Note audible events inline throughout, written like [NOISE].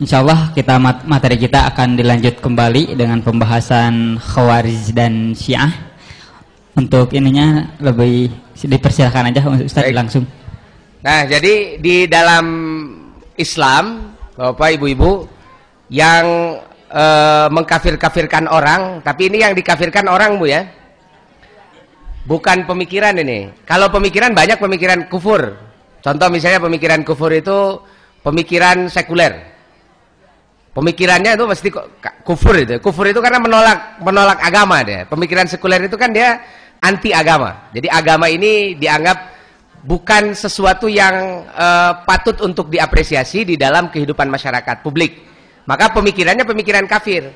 Insya Allah kita mat materi kita akan dilanjut kembali dengan pembahasan khawarij dan syiah. Untuk ininya lebih dipersilahkan aja Ustaz Baik. langsung. Nah jadi di dalam Islam Bapak Ibu-Ibu yang e, mengkafir-kafirkan orang, tapi ini yang dikafirkan orang Bu ya. Bukan pemikiran ini. Kalau pemikiran banyak pemikiran kufur. Contoh misalnya pemikiran kufur itu pemikiran sekuler Pemikirannya itu pasti kufur itu. Kufur itu karena menolak menolak agama dia. Pemikiran sekuler itu kan dia anti agama. Jadi agama ini dianggap bukan sesuatu yang uh, patut untuk diapresiasi di dalam kehidupan masyarakat publik. Maka pemikirannya pemikiran kafir.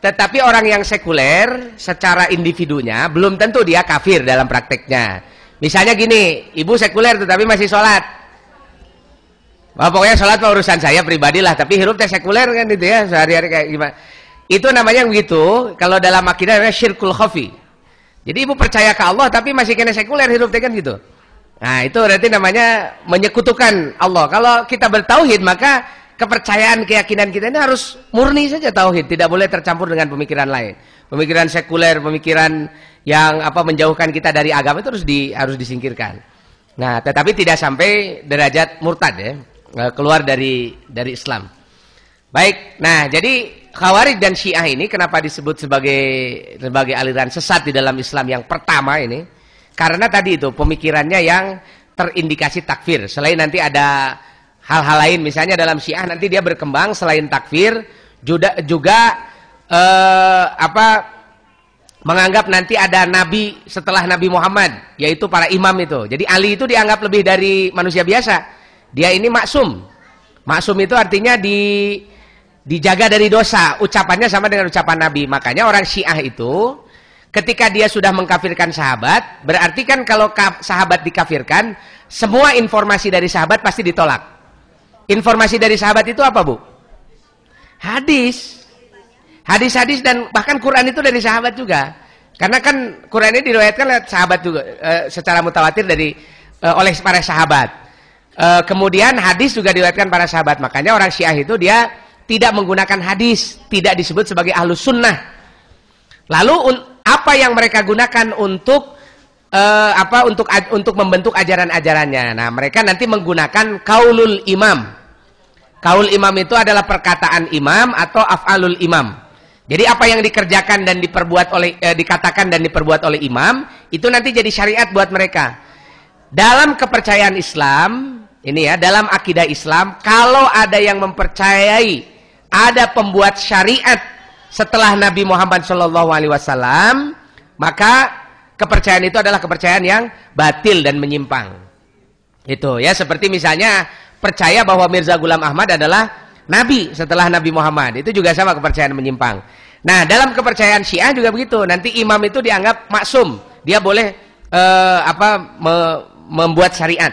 Tetapi orang yang sekuler secara individunya belum tentu dia kafir dalam prakteknya. Misalnya gini, ibu sekuler tetapi masih sholat. Wah, pokoknya sholat mah urusan saya pribadi lah, tapi hirup teh sekuler kan itu ya, sehari-hari kayak gimana. Itu namanya begitu, kalau dalam akidah namanya syirkul khafi. Jadi ibu percaya ke Allah tapi masih kena sekuler hirup teh kan gitu. Nah, itu berarti namanya menyekutukan Allah. Kalau kita bertauhid maka kepercayaan keyakinan kita ini harus murni saja tauhid, tidak boleh tercampur dengan pemikiran lain. Pemikiran sekuler, pemikiran yang apa menjauhkan kita dari agama itu harus di harus disingkirkan. Nah, tetapi tidak sampai derajat murtad ya. Eh, keluar dari dari Islam. Baik, nah jadi Khawarij dan Syiah ini kenapa disebut sebagai sebagai aliran sesat di dalam Islam yang pertama ini? Karena tadi itu pemikirannya yang terindikasi takfir. Selain nanti ada hal-hal lain, misalnya dalam Syiah nanti dia berkembang selain takfir juga juga eh, apa menganggap nanti ada nabi setelah Nabi Muhammad, yaitu para imam itu. Jadi Ali itu dianggap lebih dari manusia biasa dia ini maksum. Maksum itu artinya di dijaga dari dosa. Ucapannya sama dengan ucapan Nabi. Makanya orang Syiah itu ketika dia sudah mengkafirkan sahabat, berarti kan kalau sahabat dikafirkan, semua informasi dari sahabat pasti ditolak. Informasi dari sahabat itu apa, Bu? Hadis. Hadis-hadis dan bahkan Quran itu dari sahabat juga. Karena kan Quran ini diriwayatkan lewat sahabat juga eh, secara mutawatir dari eh, oleh para sahabat. E, kemudian hadis juga diriwayatkan para sahabat. Makanya orang Syiah itu dia tidak menggunakan hadis, tidak disebut sebagai ahlus sunnah. Lalu un, apa yang mereka gunakan untuk e, apa untuk untuk membentuk ajaran-ajarannya? Nah, mereka nanti menggunakan kaulul imam. Kaul imam itu adalah perkataan imam atau af'alul imam. Jadi apa yang dikerjakan dan diperbuat oleh eh, dikatakan dan diperbuat oleh imam itu nanti jadi syariat buat mereka. Dalam kepercayaan Islam ini ya dalam akidah Islam kalau ada yang mempercayai ada pembuat syariat setelah Nabi Muhammad Shallallahu Alaihi Wasallam maka kepercayaan itu adalah kepercayaan yang batil dan menyimpang itu ya seperti misalnya percaya bahwa Mirza Gulam Ahmad adalah Nabi setelah Nabi Muhammad itu juga sama kepercayaan menyimpang nah dalam kepercayaan Syiah juga begitu nanti imam itu dianggap maksum dia boleh eh, apa me membuat syariat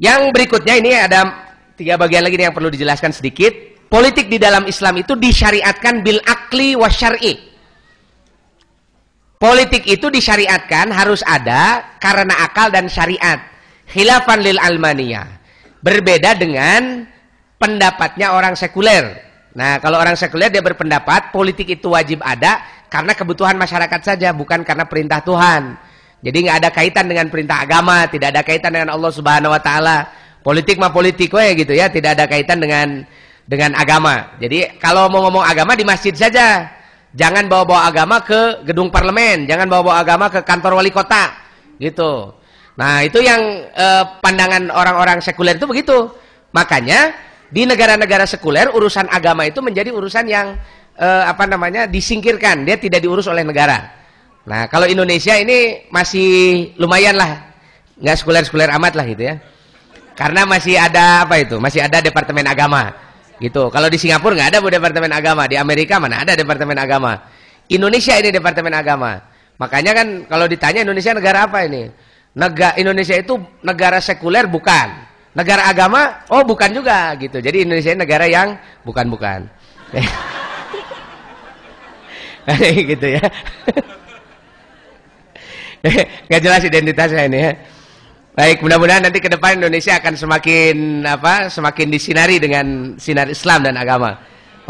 yang berikutnya ini ada tiga bagian lagi yang perlu dijelaskan sedikit. Politik di dalam Islam itu disyariatkan bil akli wa Politik itu disyariatkan harus ada karena akal dan syariat. Khilafan lil almania. Berbeda dengan pendapatnya orang sekuler. Nah, kalau orang sekuler dia berpendapat politik itu wajib ada karena kebutuhan masyarakat saja, bukan karena perintah Tuhan. Jadi nggak ada kaitan dengan perintah agama, tidak ada kaitan dengan Allah Subhanahu wa taala. Politik mah politik ya gitu ya, tidak ada kaitan dengan dengan agama. Jadi kalau mau ngomong agama di masjid saja. Jangan bawa-bawa agama ke gedung parlemen, jangan bawa-bawa agama ke kantor wali kota. Gitu. Nah, itu yang eh, pandangan orang-orang sekuler itu begitu. Makanya di negara-negara sekuler urusan agama itu menjadi urusan yang eh, apa namanya? disingkirkan, dia tidak diurus oleh negara. Nah, kalau Indonesia ini masih lumayan lah. Nggak sekuler-sekuler amat lah gitu ya. Karena masih ada apa itu? Masih ada Departemen Agama. Gitu. Kalau di Singapura nggak ada Bu Departemen Agama. Di Amerika mana ada Departemen Agama. Indonesia ini Departemen Agama. Makanya kan kalau ditanya Indonesia negara apa ini? Negara Indonesia itu negara sekuler bukan. Negara agama? Oh, bukan juga gitu. Jadi Indonesia ini negara yang bukan-bukan. [LAUGHS] gitu ya. [LAUGHS] [LAUGHS] nggak jelas identitasnya ini ya. Baik, mudah-mudahan nanti ke depan Indonesia akan semakin apa? Semakin disinari dengan sinar Islam dan agama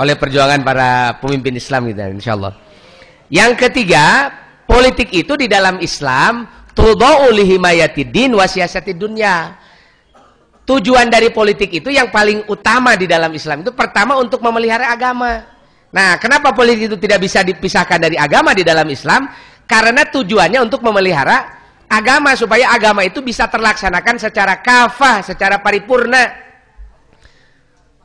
oleh perjuangan para pemimpin Islam kita insyaallah. Yang ketiga, politik itu di dalam Islam din wasiasati dunia. Tujuan dari politik itu yang paling utama di dalam Islam itu pertama untuk memelihara agama. Nah, kenapa politik itu tidak bisa dipisahkan dari agama di dalam Islam? Karena tujuannya untuk memelihara agama supaya agama itu bisa terlaksanakan secara kafah, secara paripurna.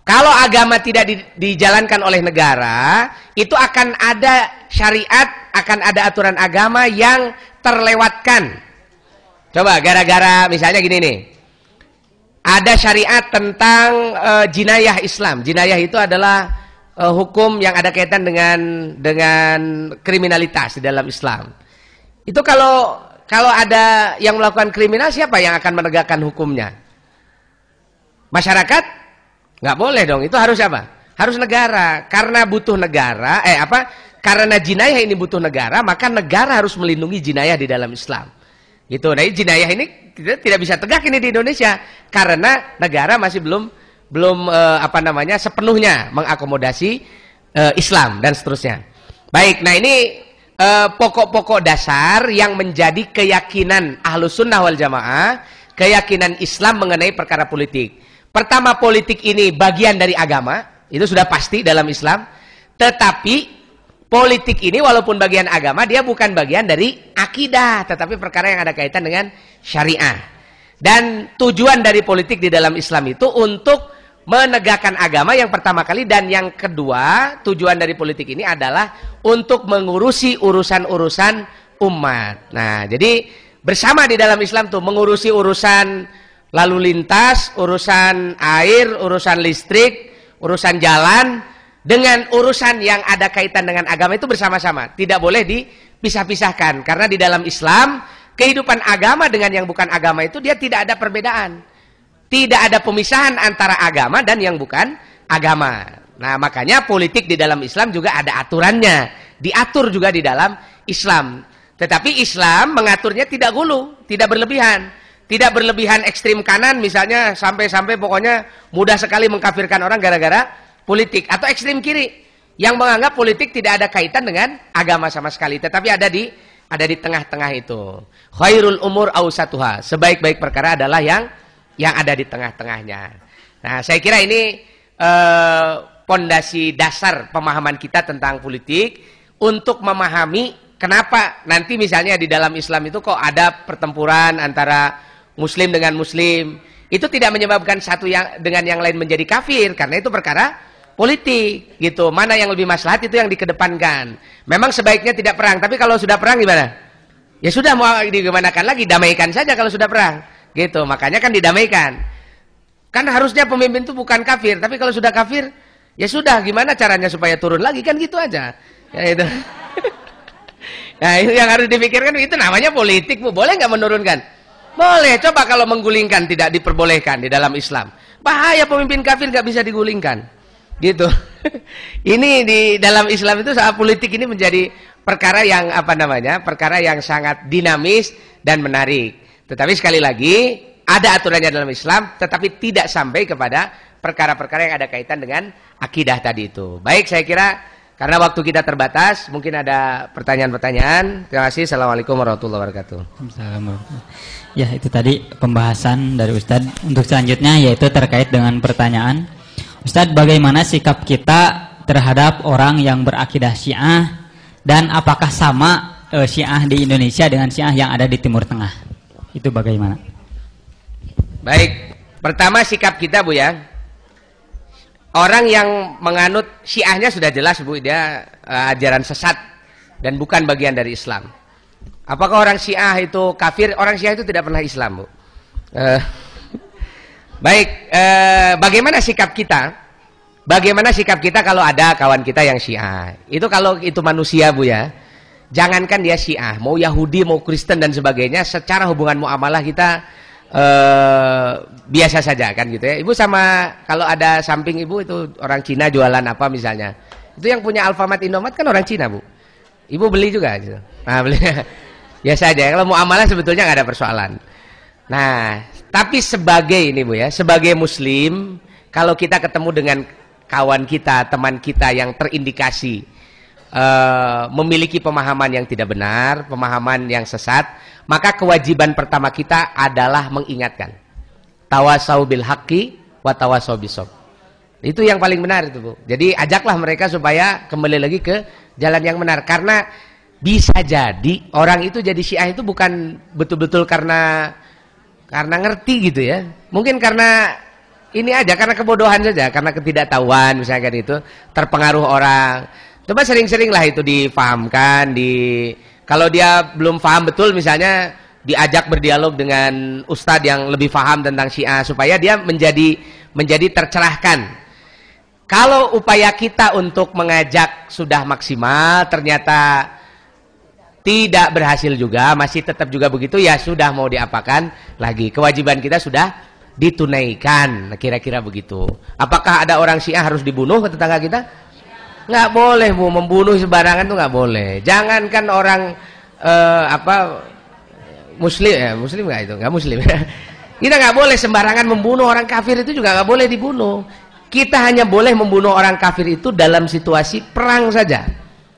Kalau agama tidak di, dijalankan oleh negara, itu akan ada syariat, akan ada aturan agama yang terlewatkan. Coba gara-gara misalnya gini nih. Ada syariat tentang e, jinayah Islam. Jinayah itu adalah uh, hukum yang ada kaitan dengan dengan kriminalitas di dalam Islam. Itu kalau kalau ada yang melakukan kriminal siapa yang akan menegakkan hukumnya? Masyarakat? Nggak boleh dong. Itu harus apa? Harus negara. Karena butuh negara, eh apa? Karena jinayah ini butuh negara, maka negara harus melindungi jinayah di dalam Islam. Gitu. Nah, jinayah ini tidak bisa tegak ini di Indonesia karena negara masih belum belum uh, apa namanya sepenuhnya mengakomodasi uh, Islam dan seterusnya. Baik, nah ini eh, pokok-pokok uh, dasar yang menjadi keyakinan ahlus sunnah wal jamaah, keyakinan Islam mengenai perkara politik. Pertama politik ini bagian dari agama, itu sudah pasti dalam Islam. Tetapi politik ini walaupun bagian agama dia bukan bagian dari akidah tetapi perkara yang ada kaitan dengan syariah dan tujuan dari politik di dalam Islam itu untuk menegakkan agama yang pertama kali dan yang kedua tujuan dari politik ini adalah untuk mengurusi urusan-urusan umat. Nah, jadi bersama di dalam Islam tuh mengurusi urusan lalu lintas, urusan air, urusan listrik, urusan jalan dengan urusan yang ada kaitan dengan agama itu bersama-sama, tidak boleh dipisah-pisahkan karena di dalam Islam kehidupan agama dengan yang bukan agama itu dia tidak ada perbedaan. Tidak ada pemisahan antara agama dan yang bukan agama. Nah, makanya politik di dalam Islam juga ada aturannya. Diatur juga di dalam Islam. Tetapi Islam mengaturnya tidak gulu, tidak berlebihan. Tidak berlebihan ekstrim kanan misalnya sampai-sampai pokoknya mudah sekali mengkafirkan orang gara-gara politik. Atau ekstrim kiri yang menganggap politik tidak ada kaitan dengan agama sama sekali. Tetapi ada di ada di tengah-tengah itu. Khairul umur awsatuha. Sebaik-baik perkara adalah yang yang ada di tengah-tengahnya. Nah, saya kira ini eh, pondasi eh, dasar pemahaman kita tentang politik untuk memahami kenapa nanti misalnya di dalam Islam itu kok ada pertempuran antara muslim dengan muslim. Itu tidak menyebabkan satu yang dengan yang lain menjadi kafir karena itu perkara politik gitu. Mana yang lebih maslahat itu yang dikedepankan. Memang sebaiknya tidak perang, tapi kalau sudah perang gimana? Ya sudah mau digunakan lagi, damaikan saja kalau sudah perang. Gitu. Makanya kan didamaikan. Kan harusnya pemimpin itu bukan kafir, tapi kalau sudah kafir ya sudah gimana caranya supaya turun lagi kan gitu aja. Ya itu. [LAUGHS] nah, itu yang harus dipikirkan itu namanya politik, Bu. Boleh nggak menurunkan? Boleh. Coba kalau menggulingkan tidak diperbolehkan di dalam Islam. Bahaya pemimpin kafir nggak bisa digulingkan gitu [LAUGHS] ini di dalam Islam itu soal politik ini menjadi perkara yang apa namanya perkara yang sangat dinamis dan menarik tetapi sekali lagi ada aturannya dalam Islam tetapi tidak sampai kepada perkara-perkara yang ada kaitan dengan akidah tadi itu baik saya kira karena waktu kita terbatas mungkin ada pertanyaan-pertanyaan terima kasih assalamualaikum warahmatullahi wabarakatuh ya itu tadi pembahasan dari Ustadz untuk selanjutnya yaitu terkait dengan pertanyaan Ustadz bagaimana sikap kita terhadap orang yang berakidah syiah dan apakah sama uh, syiah di Indonesia dengan syiah yang ada di Timur Tengah itu bagaimana baik pertama sikap kita Bu ya orang yang menganut syiahnya sudah jelas Bu dia uh, ajaran sesat dan bukan bagian dari Islam apakah orang syiah itu kafir orang syiah itu tidak pernah Islam Bu uh, Baik, eh, bagaimana sikap kita? Bagaimana sikap kita kalau ada kawan kita yang Syiah? Itu kalau itu manusia bu ya. Jangankan dia Syiah, mau Yahudi, mau Kristen dan sebagainya, secara hubungan muamalah kita eh, biasa saja kan gitu ya. Ibu sama kalau ada samping ibu itu orang Cina jualan apa misalnya, itu yang punya Alfamart Indomat kan orang Cina bu. Ibu beli juga gitu. Nah beli. [LAUGHS] biasa aja. Kalau muamalah sebetulnya nggak ada persoalan. Nah, tapi sebagai ini Bu ya, sebagai muslim, kalau kita ketemu dengan kawan kita, teman kita yang terindikasi uh, memiliki pemahaman yang tidak benar, pemahaman yang sesat, maka kewajiban pertama kita adalah mengingatkan. Tawasau bil haki, wa tawasau bisob. Itu yang paling benar itu, Bu. Jadi ajaklah mereka supaya kembali lagi ke jalan yang benar karena bisa jadi orang itu jadi Syiah itu bukan betul-betul karena karena ngerti gitu ya. Mungkin karena ini aja karena kebodohan saja, karena ketidaktahuan misalkan itu, terpengaruh orang. Coba sering-sering lah itu difahamkan, di kalau dia belum paham betul misalnya diajak berdialog dengan ustadz yang lebih paham tentang Syiah supaya dia menjadi menjadi tercerahkan. Kalau upaya kita untuk mengajak sudah maksimal, ternyata tidak berhasil juga, masih tetap juga begitu ya sudah mau diapakan lagi. Kewajiban kita sudah ditunaikan, kira-kira begitu. Apakah ada orang Syiah harus dibunuh ke tetangga kita? Nggak boleh bu, membunuh sembarangan tuh nggak boleh. Jangankan orang uh, apa Muslim, ya, Muslim nggak itu, nggak Muslim. [LAUGHS] kita nggak boleh sembarangan membunuh orang kafir itu juga nggak boleh dibunuh. Kita hanya boleh membunuh orang kafir itu dalam situasi perang saja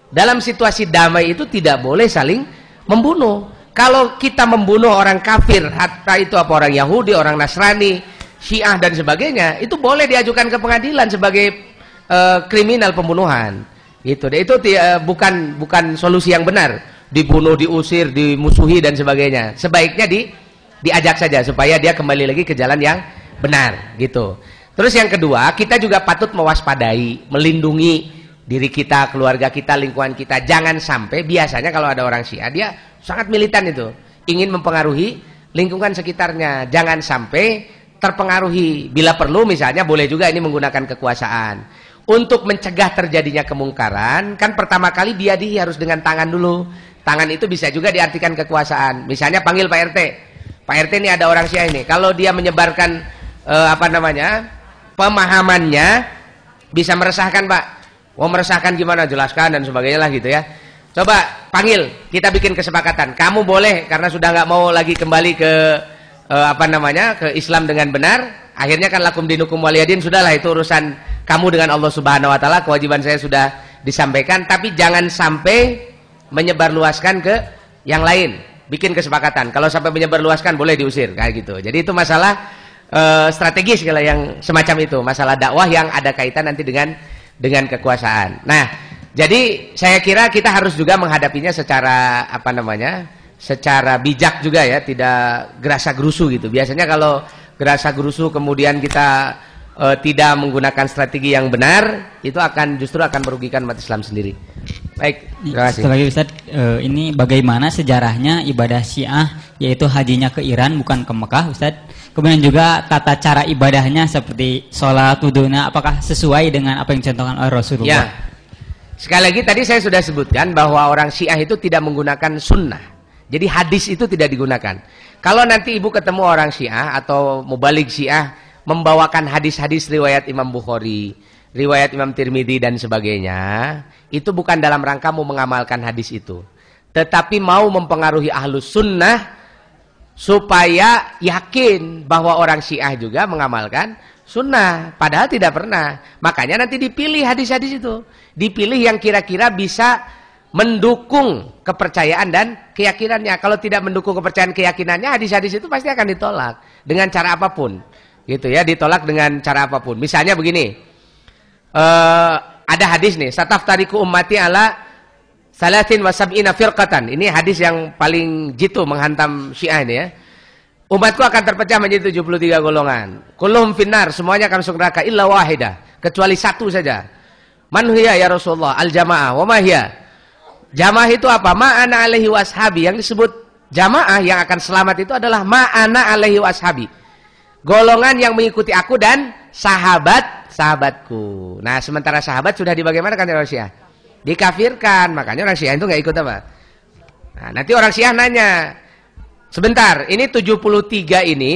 dalam situasi damai itu tidak boleh saling membunuh. Kalau kita membunuh orang kafir, hatta itu apa orang Yahudi, orang Nasrani, Syiah dan sebagainya, itu boleh diajukan ke pengadilan sebagai uh, kriminal pembunuhan. Gitu itu itu uh, eh, bukan bukan solusi yang benar. Dibunuh, diusir, dimusuhi dan sebagainya. Sebaiknya di diajak saja supaya dia kembali lagi ke jalan yang benar gitu. Terus yang kedua, kita juga patut mewaspadai, melindungi diri kita, keluarga kita, lingkungan kita. Jangan sampai biasanya kalau ada orang Syiah dia sangat militan itu, ingin mempengaruhi lingkungan sekitarnya. Jangan sampai terpengaruhi. Bila perlu misalnya boleh juga ini menggunakan kekuasaan. Untuk mencegah terjadinya kemungkaran, kan pertama kali dia di harus dengan tangan dulu. Tangan itu bisa juga diartikan kekuasaan. Misalnya panggil Pak RT. Pak RT ini ada orang Syiah ini. Kalau dia menyebarkan eh, apa namanya? pemahamannya bisa meresahkan, Pak Wah oh, meresahkan gimana jelaskan dan sebagainya lah gitu ya. Coba panggil, kita bikin kesepakatan. Kamu boleh karena sudah nggak mau lagi kembali ke eh, apa namanya ke Islam dengan benar. Akhirnya kan lakum dinukum waliyadin sudahlah itu urusan kamu dengan Allah Subhanahu Wa Taala. Kewajiban saya sudah disampaikan, tapi jangan sampai menyebarluaskan ke yang lain. Bikin kesepakatan. Kalau sampai menyebarluaskan boleh diusir kayak gitu. Jadi itu masalah eh, strategis kalau yang semacam itu, masalah dakwah yang ada kaitan nanti dengan dengan kekuasaan. Nah, jadi saya kira kita harus juga menghadapinya secara apa namanya? secara bijak juga ya, tidak gerasa gerusu gitu. Biasanya kalau gerasa gerusu kemudian kita e, tidak menggunakan strategi yang benar, itu akan justru akan merugikan umat Islam sendiri. Baik, iya, terima kasih. Setelah Ustaz, e, eh, ini bagaimana sejarahnya ibadah Syiah yaitu hajinya ke Iran bukan ke Mekah, Ustaz? Kemudian juga tata cara ibadahnya seperti sholat, wudhunya apakah sesuai dengan apa yang dicontohkan oleh Rasulullah? Ya. Sekali lagi tadi saya sudah sebutkan bahwa orang Syiah itu tidak menggunakan sunnah. Jadi hadis itu tidak digunakan. Kalau nanti ibu ketemu orang Syiah atau mubalik Syiah membawakan hadis-hadis riwayat Imam Bukhari, riwayat Imam Tirmidzi dan sebagainya, itu bukan dalam rangka mau mengamalkan hadis itu, tetapi mau mempengaruhi ahlus sunnah supaya yakin bahwa orang Syiah juga mengamalkan sunnah, padahal tidak pernah. Makanya nanti dipilih hadis-hadis itu, dipilih yang kira-kira bisa mendukung kepercayaan dan keyakinannya. Kalau tidak mendukung kepercayaan keyakinannya, hadis-hadis itu pasti akan ditolak dengan cara apapun. Gitu ya, ditolak dengan cara apapun. Misalnya begini, uh, ada hadis nih, sataf tariku ummati ala salatin wa firqatan. Ini hadis yang paling jitu menghantam Syiah ini ya. Umatku akan terpecah menjadi 73 golongan. Kulum finnar, semuanya akan masuk neraka illa wahidah, kecuali satu saja. Man hiya ya Rasulullah? Al jamaah wa ma hiya? Jamaah itu apa? Ma'ana alaihi washabi. Yang disebut jamaah yang akan selamat itu adalah ma'ana alaihi washabi golongan yang mengikuti aku dan sahabat sahabatku. Nah, sementara sahabat sudah dibagaimanakan kan orang Syiah? Dikafirkan. Makanya orang Syiah itu nggak ikut apa. Nah, nanti orang Syiah nanya, sebentar, ini 73 ini,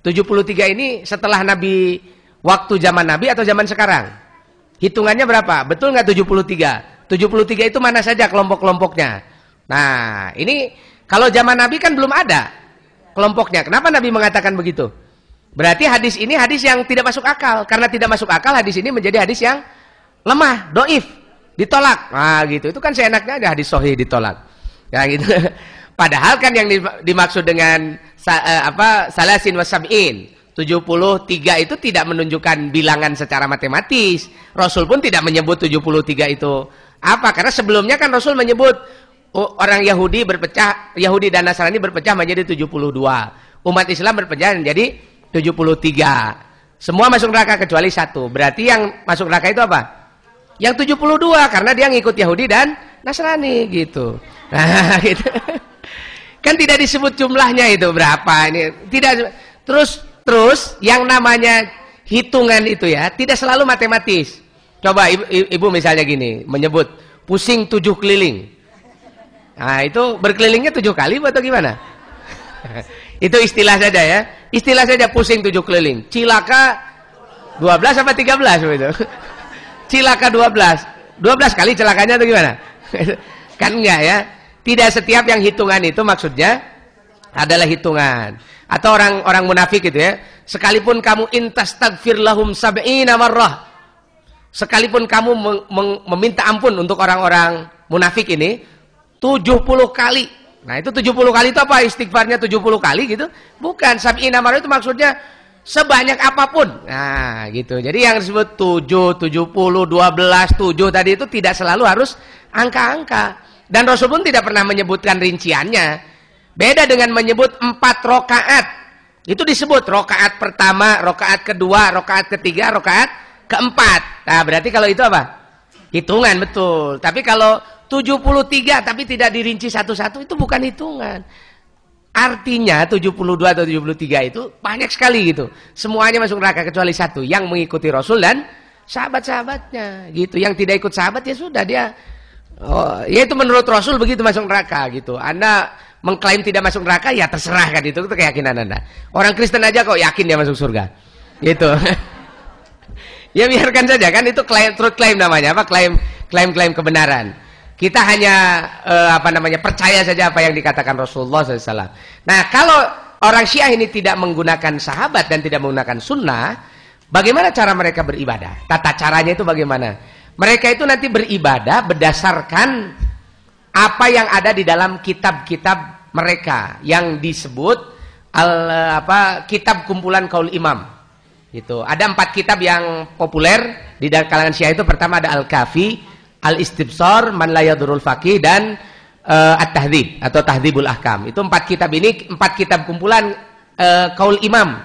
73 ini setelah Nabi waktu zaman Nabi atau zaman sekarang? Hitungannya berapa? Betul nggak 73? 73 itu mana saja kelompok-kelompoknya? Nah, ini kalau zaman Nabi kan belum ada kelompoknya. Kenapa Nabi mengatakan begitu? Berarti hadis ini hadis yang tidak masuk akal. Karena tidak masuk akal, hadis ini menjadi hadis yang lemah, doif, ditolak. Nah gitu, itu kan seenaknya ada hadis sohih ditolak. Ya gitu. [LAUGHS] Padahal kan yang dimaksud dengan uh, apa salasin wasabin 73 itu tidak menunjukkan bilangan secara matematis. Rasul pun tidak menyebut 73 itu apa karena sebelumnya kan Rasul menyebut oh, orang Yahudi berpecah, Yahudi dan Nasrani berpecah menjadi 72. Umat Islam berpecah menjadi 73. Semua masuk neraka kecuali satu. Berarti yang masuk neraka itu apa? Yang 72 karena dia ngikut Yahudi dan Nasrani gitu. [LAUGHS] Nah, gitu. Kan tidak disebut jumlahnya itu berapa ini. Tidak terus terus yang namanya hitungan itu ya tidak selalu matematis. Coba ibu, ibu misalnya gini menyebut pusing tujuh keliling. Nah itu berkelilingnya tujuh kali atau gimana? [LAUGHS] Itu istilah saja ya. Istilah saja pusing tujuh keliling. Cilaka 12 apa 13 begitu. [LAUGHS] Cilaka 12. 12 kali celakanya atau gimana? [LAUGHS] kan enggak ya. Tidak setiap yang hitungan itu maksudnya adalah hitungan. Atau orang orang munafik gitu ya. Sekalipun kamu intastagfir lahum sab'ina marrah. Sekalipun kamu meminta ampun untuk orang-orang munafik ini 70 kali Nah itu 70 kali itu apa istighfarnya 70 kali gitu? Bukan, sab'ina maru itu maksudnya sebanyak apapun. Nah gitu, jadi yang disebut 7, 70, 12, 7 tadi itu tidak selalu harus angka-angka. Dan Rasul pun tidak pernah menyebutkan rinciannya. Beda dengan menyebut empat rokaat. Itu disebut rokaat pertama, rokaat kedua, rokaat ketiga, rokaat keempat. Nah berarti kalau itu apa? Hitungan betul. Tapi kalau 73 tapi tidak dirinci satu-satu itu bukan hitungan. Artinya 72 atau 73 itu banyak sekali gitu. Semuanya masuk neraka kecuali satu yang mengikuti Rasul dan sahabat-sahabatnya gitu. Yang tidak ikut sahabat ya sudah dia oh, ya itu menurut Rasul begitu masuk neraka gitu. Anda mengklaim tidak masuk neraka ya terserah kan itu, itu keyakinan Anda. Orang Kristen aja kok yakin dia masuk surga. Gitu. [LAUGHS] ya biarkan saja kan itu klaim truth claim namanya apa klaim klaim-klaim kebenaran. Kita hanya uh, apa namanya percaya saja apa yang dikatakan Rasulullah SAW. Nah kalau orang Syiah ini tidak menggunakan sahabat dan tidak menggunakan sunnah, bagaimana cara mereka beribadah? Tata caranya itu bagaimana? Mereka itu nanti beribadah berdasarkan apa yang ada di dalam kitab-kitab mereka yang disebut al apa kitab kumpulan kaul imam. Itu Ada empat kitab yang populer di kalangan Syiah itu pertama ada Al-Kafi, Al-Istibsar, Man la yadurul faqih dan uh, At-Tahdhib atau Tahdhibul Ahkam. Itu empat kitab ini empat kitab kumpulan uh, kaul imam.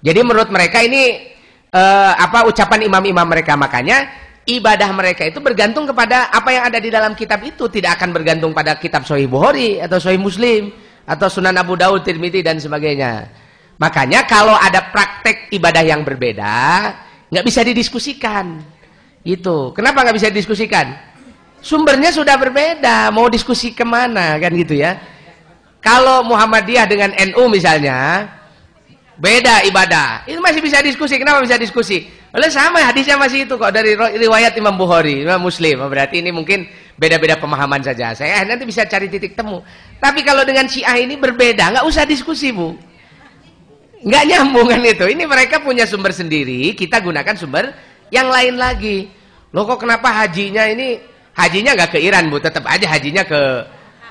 Jadi menurut mereka ini uh, apa ucapan imam-imam mereka makanya ibadah mereka itu bergantung kepada apa yang ada di dalam kitab itu tidak akan bergantung pada kitab Sahih Bukhari atau Sahih Muslim atau Sunan Abu Daud, Tirmidzi dan sebagainya. Makanya kalau ada praktek ibadah yang berbeda nggak bisa didiskusikan itu Kenapa nggak bisa diskusikan Sumbernya sudah berbeda, mau diskusi kemana kan gitu ya. Kalau Muhammadiyah dengan NU misalnya, beda ibadah. Itu masih bisa diskusi. Kenapa bisa diskusi? Oleh sama hadisnya masih itu kok dari riwayat Imam Bukhari, Imam Muslim. Oh, berarti ini mungkin beda-beda pemahaman saja. Saya nanti bisa cari titik temu. Tapi kalau dengan Syiah ini berbeda, nggak usah diskusi bu. Nggak nyambungan itu. Ini mereka punya sumber sendiri, kita gunakan sumber yang lain lagi. lo kok kenapa hajinya ini hajinya nggak ke Iran bu, tetap aja hajinya ke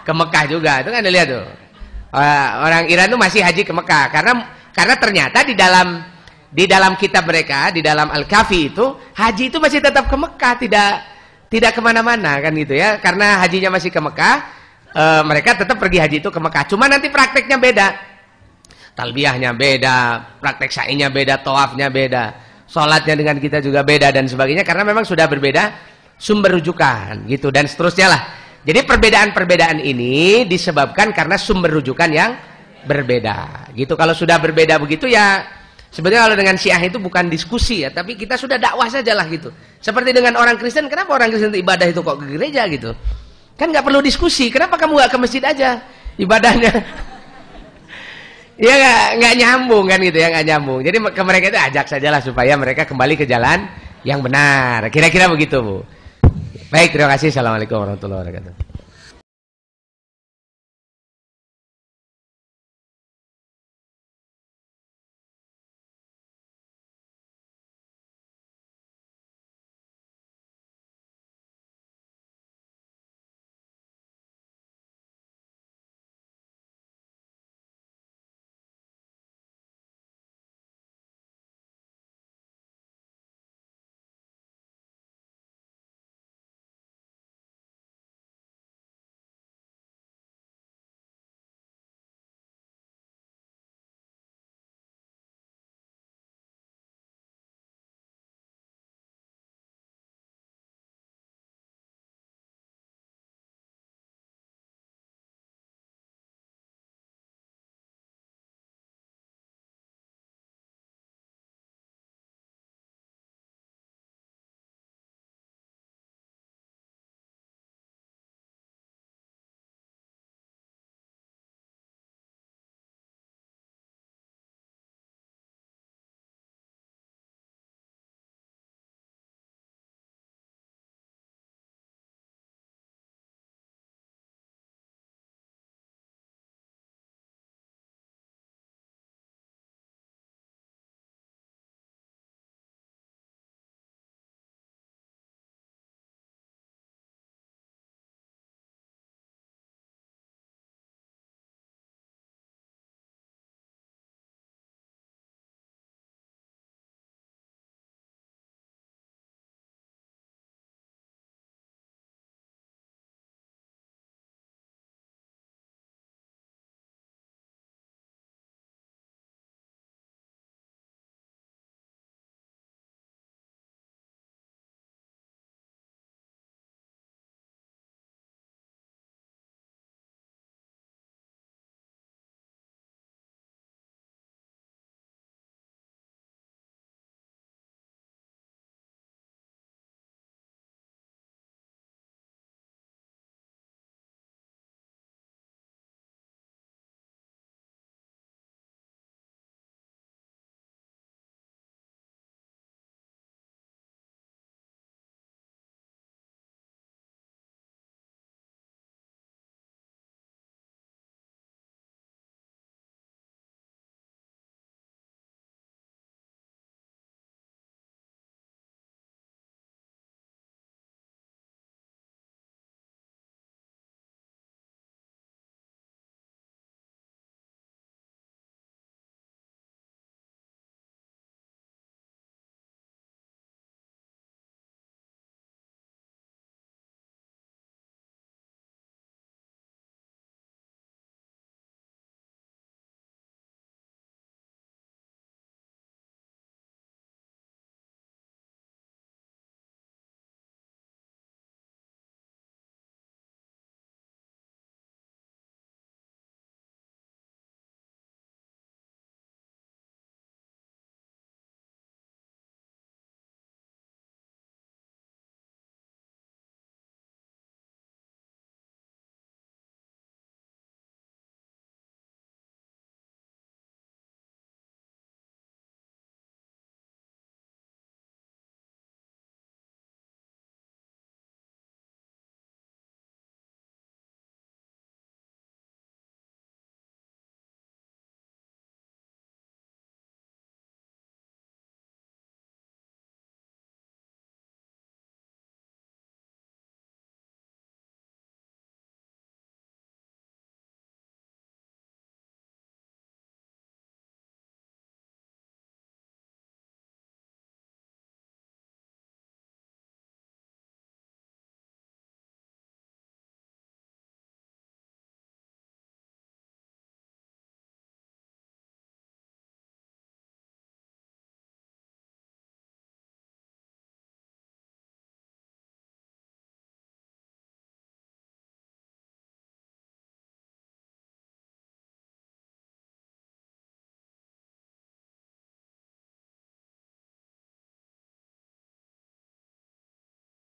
ke Mekah juga. Itu kan lihat tuh. Eh, orang Iran tuh masih haji ke Mekah karena karena ternyata di dalam di dalam kitab mereka di dalam Al-Kafi itu haji itu masih tetap ke Mekah tidak tidak kemana-mana kan gitu ya karena hajinya masih ke Mekah e, mereka tetap pergi haji itu ke Mekah cuma nanti prakteknya beda talbiyahnya beda praktek sa'inya beda toafnya beda sholatnya dengan kita juga beda dan sebagainya karena memang sudah berbeda sumber rujukan gitu dan seterusnya lah jadi perbedaan-perbedaan ini disebabkan karena sumber rujukan yang berbeda gitu kalau sudah berbeda begitu ya sebenarnya kalau dengan syiah itu bukan diskusi ya tapi kita sudah dakwah saja lah gitu seperti dengan orang Kristen kenapa orang Kristen ibadah itu kok ke gereja gitu kan nggak perlu diskusi kenapa kamu nggak ke masjid aja ibadahnya Iya nggak nggak nyambung kan gitu ya nggak nyambung. Jadi ke mereka itu ajak sajalah supaya mereka kembali ke jalan yang benar. Kira-kira begitu bu. Baik terima kasih. Assalamualaikum warahmatullahi wabarakatuh.